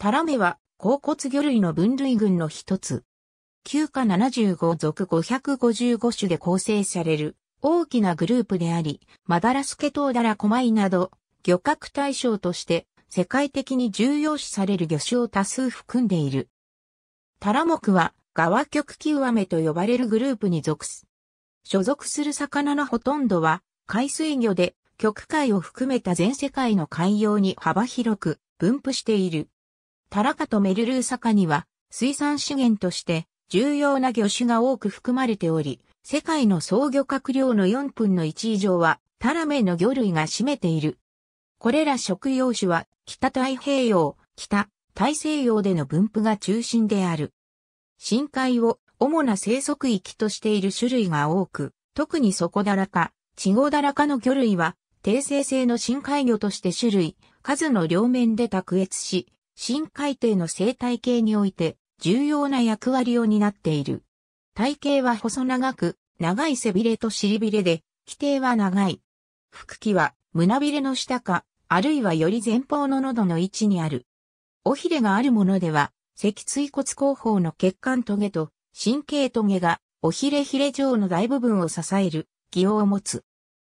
タラメは、甲骨魚類の分類群の一つ。旧科75属555種で構成される大きなグループであり、マダラスケトウダラコマイなど、漁獲対象として世界的に重要視される魚種を多数含んでいる。タラ目は、側極球アメと呼ばれるグループに属す。所属する魚のほとんどは海水魚で、極海を含めた全世界の海洋に幅広く分布している。タラカとメルルー坂には、水産資源として重要な魚種が多く含まれており、世界の総漁獲量の4分の1以上は、タラメの魚類が占めている。これら食用種は、北太平洋、北、大西洋での分布が中心である。深海を主な生息域としている種類が多く、特に底だらか、地ゴだらかの魚類は、定性性の深海魚として種類、数の両面で卓越し、深海底の生態系において重要な役割を担っている。体型は細長く、長い背びれと尻びれで、規定は長い。腹器は胸びれの下か、あるいはより前方の喉の位置にある。尾ひれがあるものでは、脊椎骨後方の血管トゲと神経トゲが、尾ひれひれ状の大部分を支える、気を持つ。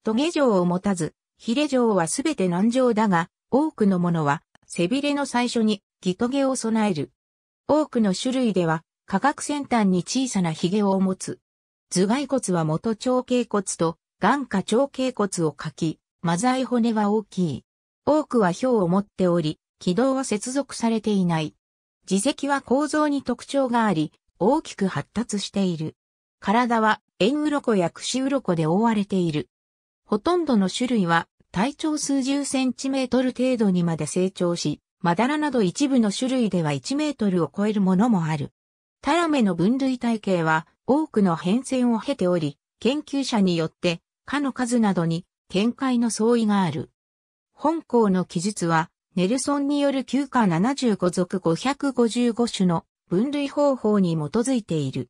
トゲ状を持たず、ひれ状はすべて軟状だが、多くのものは背びれの最初にギトゲを備える。多くの種類では、化学先端に小さなヒゲを持つ。頭蓋骨は元長頸骨と眼下長頸骨を書き、マザイ骨は大きい。多くは表を持っており、軌道は接続されていない。耳石は構造に特徴があり、大きく発達している。体は、縁鱗や串鱗で覆われている。ほとんどの種類は、体長数十センチメートル程度にまで成長し、マダラなど一部の種類では1メートルを超えるものもある。タラメの分類体系は多くの変遷を経ており、研究者によって、科の数などに見解の相違がある。本校の記述は、ネルソンによる旧科75属555種の分類方法に基づいている。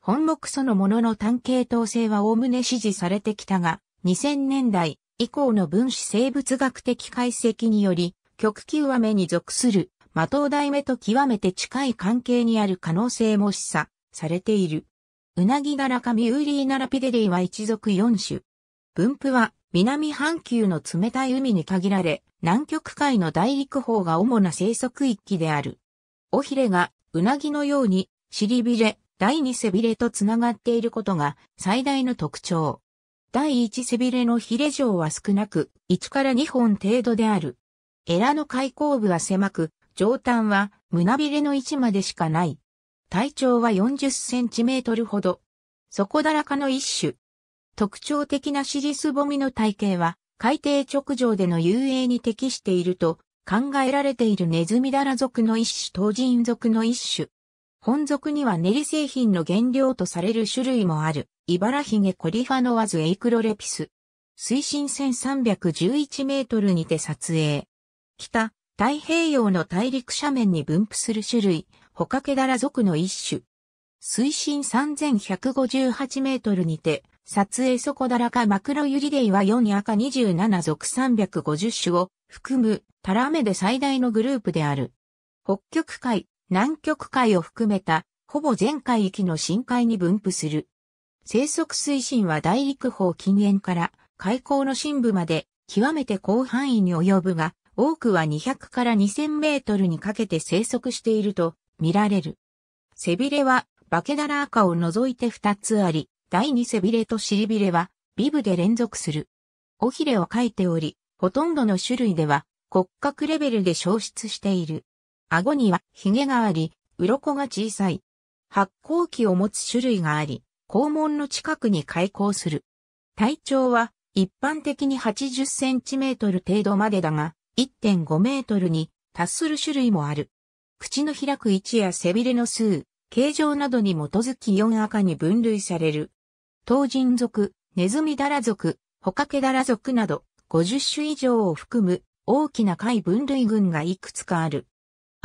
本目そのものの単系統性は概ね支持されてきたが、2000年代、以降の分子生物学的解析により、極極わめに属する、マトウダイメと極めて近い関係にある可能性も示唆されている。ウナギ柄ラカミウーリーナラピデリーは一族4種。分布は南半球の冷たい海に限られ、南極海の大陸方が主な生息域である。尾ひれがウナギのように尻びれ、第二背びれとつながっていることが最大の特徴。第一背びれのヒレ状は少なく、1から2本程度である。エラの開口部は狭く、上端は胸びれの位置までしかない。体長は40センチメートルほど。底だらかの一種。特徴的な尻すぼみの体型は、海底直上での遊泳に適していると考えられているネズミダラ属の一種、ト人族属の一種。本属には練り製品の原料とされる種類もある、茨ヒゲコリファノワズエイクロレピス。水深1311メートルにて撮影。北、太平洋の大陸斜面に分布する種類、ホカケダラ属の一種。水深3158メートルにて、撮影ソコダラカマクロユリデイは4赤27属350種を含むタラメで最大のグループである。北極海、南極海を含めた、ほぼ全海域の深海に分布する。生息水深は大陸方近縁から海溝の深部まで極めて広範囲に及ぶが、多くは200から2000メートルにかけて生息していると見られる。背びれはバケダラ赤を除いて2つあり、第2背びれと尻びれはビブで連続する。尾ひれを書いており、ほとんどの種類では骨格レベルで消失している。顎には髭があり、鱗が小さい。発光器を持つ種類があり、肛門の近くに開口する。体長は一般的に80センチメートル程度までだが、1.5メートルに達する種類もある。口の開く位置や背びれの数、形状などに基づき4赤に分類される。東人族、ネズミダラ族、ホカケダラ族など50種以上を含む大きな貝分類群がいくつかある。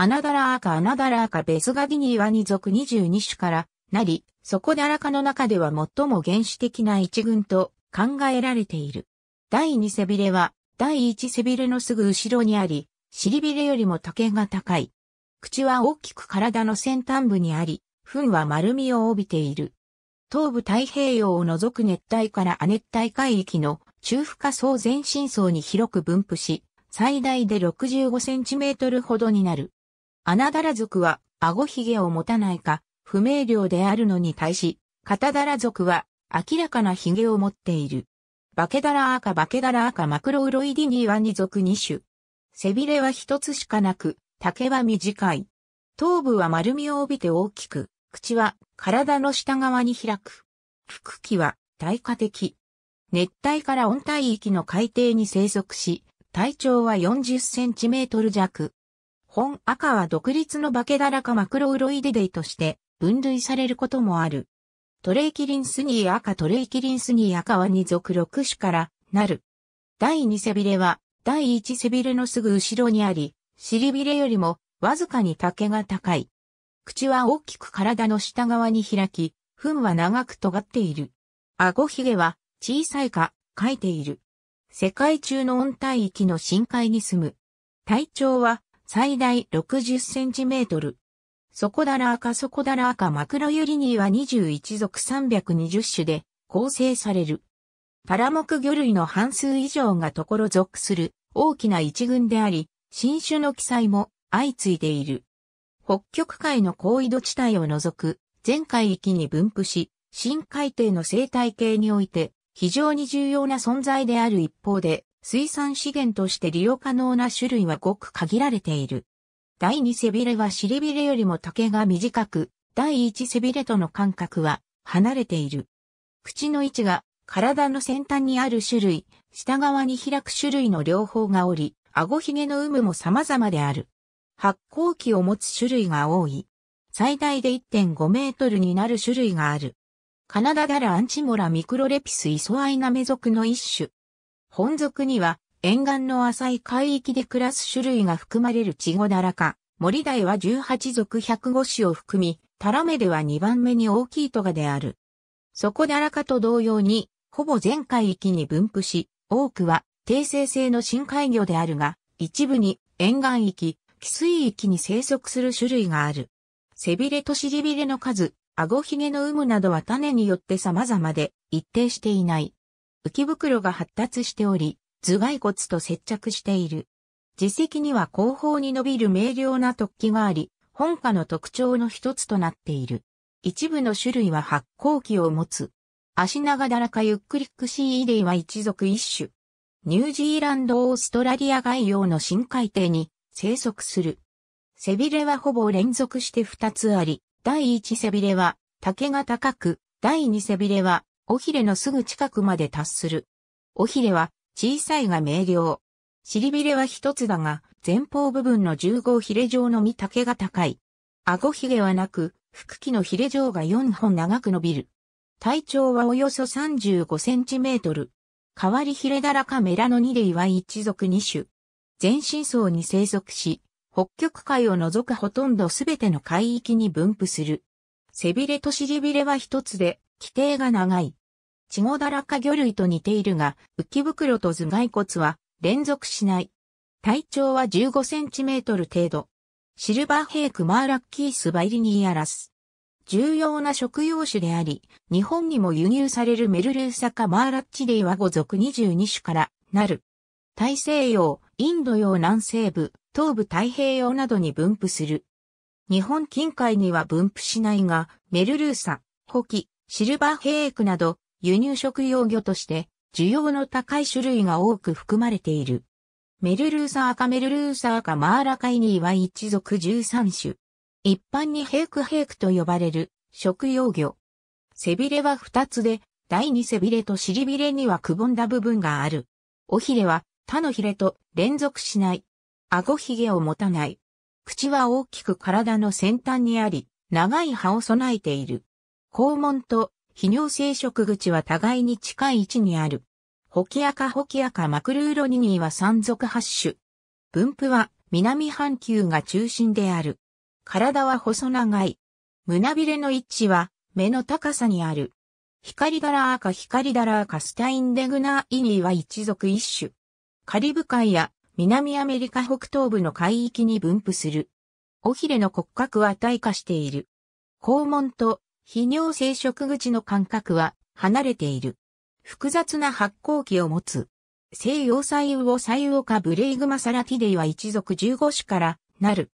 アナダラーカアナダラーカベスガギニーワニ属22種からなり、そこでアラカの中では最も原始的な一群と考えられている。第2背びれは、第1背びれのすぐ後ろにあり、尻びれよりも竹が高い。口は大きく体の先端部にあり、糞は丸みを帯びている。東部太平洋を除く熱帯から亜熱帯海域の中深層全身層に広く分布し、最大で65センチメートルほどになる。アナダラ族は、顎ひげを持たないか、不明瞭であるのに対し、カタダラ族は、明らかなひげを持っている。バケダラ赤バケダラ赤マクロウロイディニワニ属2種。背びれは一つしかなく、竹は短い。頭部は丸みを帯びて大きく、口は体の下側に開く。腹気は耐火的。熱帯から温帯域の海底に生息し、体長は40センチメートル弱。本赤は独立のバケダラかマクロウロイデデイとして分類されることもある。トレイキリンスニー赤トレイキリンスニー赤は二属六種からなる。第二背びれは第一背びれのすぐ後ろにあり、尻びれよりもわずかに丈が高い。口は大きく体の下側に開き、糞は長く尖っている。顎ひげは小さいか、書いている。世界中の温帯域の深海に住む。体長は最大60センチメートル。底だら赤底だら赤マクロユリニーは21属320種で構成される。パラク魚類の半数以上がところ属する大きな一群であり、新種の記載も相次いでいる。北極海の高緯度地帯を除く全海域に分布し、深海底の生態系において非常に重要な存在である一方で、水産資源として利用可能な種類はごく限られている。第二背びれは尻びれよりも丈が短く、第一背びれとの間隔は離れている。口の位置が体の先端にある種類、下側に開く種類の両方がおり、顎ひげの有無も様々である。発光器を持つ種類が多い。最大で1.5メートルになる種類がある。カナダダラアンチモラミクロレピスイソアイナメ属の一種。本属には沿岸の浅い海域で暮らす種類が含まれるチゴダラ科。森台は18属105種を含み、タラメでは2番目に大きいトガである。そこダラ科と同様に、ほぼ全海域に分布し、多くは低生性の深海魚であるが、一部に沿岸域、汽水域に生息する種類がある。背びれと尻びれの数、顎ひげの有無などは種によって様々で一定していない。浮き袋が発達しており、頭蓋骨と接着している。耳石には後方に伸びる明瞭な突起があり、本科の特徴の一つとなっている。一部の種類は発光器を持つ。足長だらかゆっくりくクシーイデイは一族一種。ニュージーランドオーストラリア外洋の深海底に生息する。背びれはほぼ連続して二つあり、第一背びれは竹が高く、第二背びれは尾ひれのすぐ近くまで達する。尾ひれは小さいが明瞭。尻びれは一つだが、前方部分の10号ひれ状の身丈が高い。顎ひげはなく、腹器のひれ状が4本長く伸びる。体長はおよそ35センチメートル。代わりヒレだらかメラの2類は一族2種。全身層に生息し、北極海を除くほとんどすべての海域に分布する。背びれと尻びれは一つで、規定が長い。チゴダラカ魚類と似ているが、浮き袋と頭蓋骨は連続しない。体長は15センチメートル程度。シルバーヘイクマーラッキースバイリニーアラス。重要な食用種であり、日本にも輸入されるメルルーサカマーラッチデイは5属22種からなる。大西洋、インド洋南西部、東部太平洋などに分布する。日本近海には分布しないが、メルルーサ、ホキ、シルバーヘイクなど輸入食用魚として需要の高い種類が多く含まれている。メルルーサーカメルルーサーカマーラカイニーは一族13種。一般にヘークヘークと呼ばれる食用魚。背びれは2つで、第二背びれと尻びれにはくぼんだ部分がある。尾ひれは他のひれと連続しない。顎ひげを持たない。口は大きく体の先端にあり、長い歯を備えている。肛門と泌尿生殖口は互いに近い位置にある。ホキアカホキアカマクルーロニニーは山属八種。分布は南半球が中心である。体は細長い。胸びれの位置は目の高さにある。光ダラーカ光ダラーカスタインデグナーイニーは一族一種。カリブ海や南アメリカ北東部の海域に分布する。尾ひれの骨格は退化している。肛門と泌尿生殖口の間隔は離れている。複雑な発光器を持つ。西洋左右を用右ブレイグマサラティデイは一族15種からなる。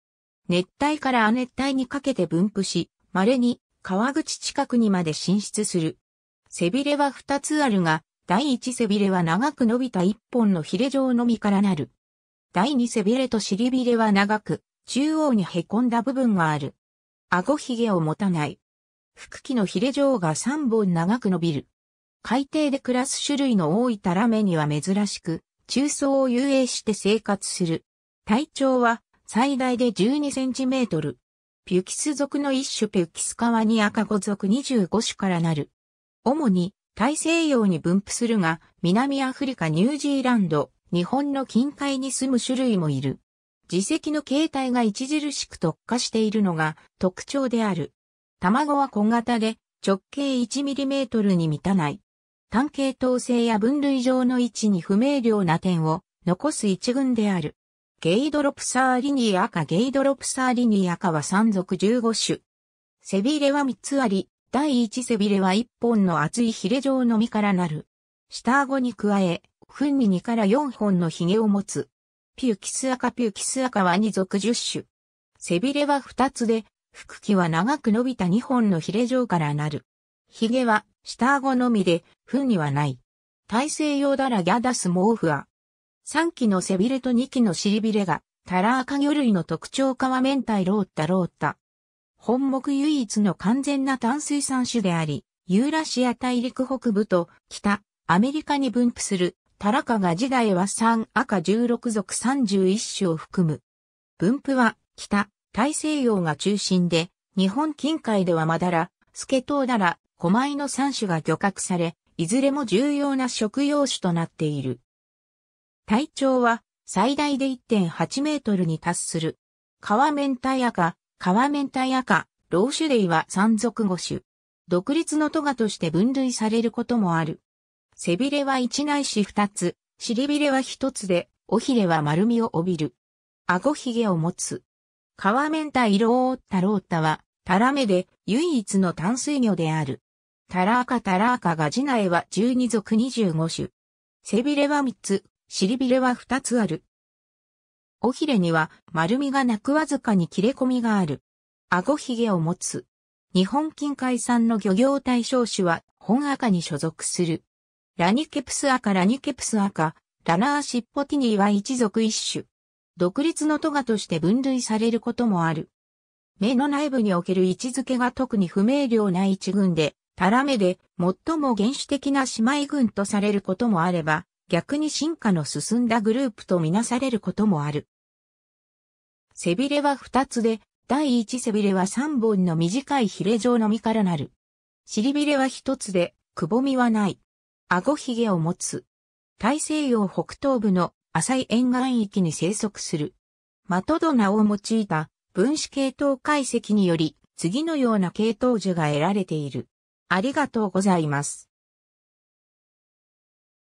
熱帯から亜熱帯にかけて分布し、稀に川口近くにまで進出する。背びれは2つあるが、第一背びれは長く伸びた1本のヒレ状のみからなる。第二背びれと尻びれは長く、中央に凹んだ部分がある。顎ひげを持たない。腹器のヒレ状が3本長く伸びる。海底で暮らす種類の多いタラメには珍しく、中層を遊泳して生活する。体長は最大で12センチメートル。ピュキス属の一種ピュキス川に赤子カ属25種からなる。主に大西洋に分布するが、南アフリカ、ニュージーランド、日本の近海に住む種類もいる。自石の形態が著しく特化しているのが特徴である。卵は小型で直径 1mm に満たない。単系統性や分類上の位置に不明瞭な点を残す一群である。ゲイドロプサーリニー赤ゲイドロプサーリニー赤は三属15種。背びれは3つあり、第1背びれは1本の厚いヒレ状の実からなる。下顎に加え、糞に2から4本の髭を持つ。ピューキス赤ピューキス赤は2属10種。背びれは2つで、腹器は長く伸びた2本のヒレ状からなる。ヒゲは下顎のみで、糞にはない。大西洋ダラギャダスモーフア。3期の背びれと2期の尻びれが、タラアカ魚類の特徴化は明太ロータロータ。本木唯一の完全な淡水産種であり、ユーラシア大陸北部と北、アメリカに分布するタラカガ時代は3赤16属31種を含む。分布は北、大西洋が中心で、日本近海ではマダラ、スケトウダラ、コマイの3種が漁獲され、いずれも重要な食用種となっている。体長は最大で1.8メートルに達する。川面体赤、川面体赤、老種類は山属5種。独立のトガとして分類されることもある。背びれは1内いし2つ、尻びれは1つで、尾ひれは丸みを帯びる。顎ひげを持つ。ン面イロータロータは、タラメで唯一の淡水魚である。タラーカタラーカガジナエは12属25種。背びれは3つ、尻びれは2つある。おひれには丸みがなくわずかに切れ込みがある。顎ひげを持つ。日本近海産の漁業対象種は本赤に所属する。ラニケプス赤ラニケプス赤、ラナーシッポティニーは一属一種。独立の都がとして分類されることもある。目の内部における位置づけが特に不明瞭な一群で、タラメで最も原始的な姉妹群とされることもあれば、逆に進化の進んだグループとみなされることもある。背びれは二つで、第一背びれは三本の短いヒレ状の実からなる。尻びれは一つで、くぼみはない。顎ひげを持つ。大西洋北東部の浅い沿岸域に生息する。マトドナを用いた分子系統解析により、次のような系統樹が得られている。ありがとうございます。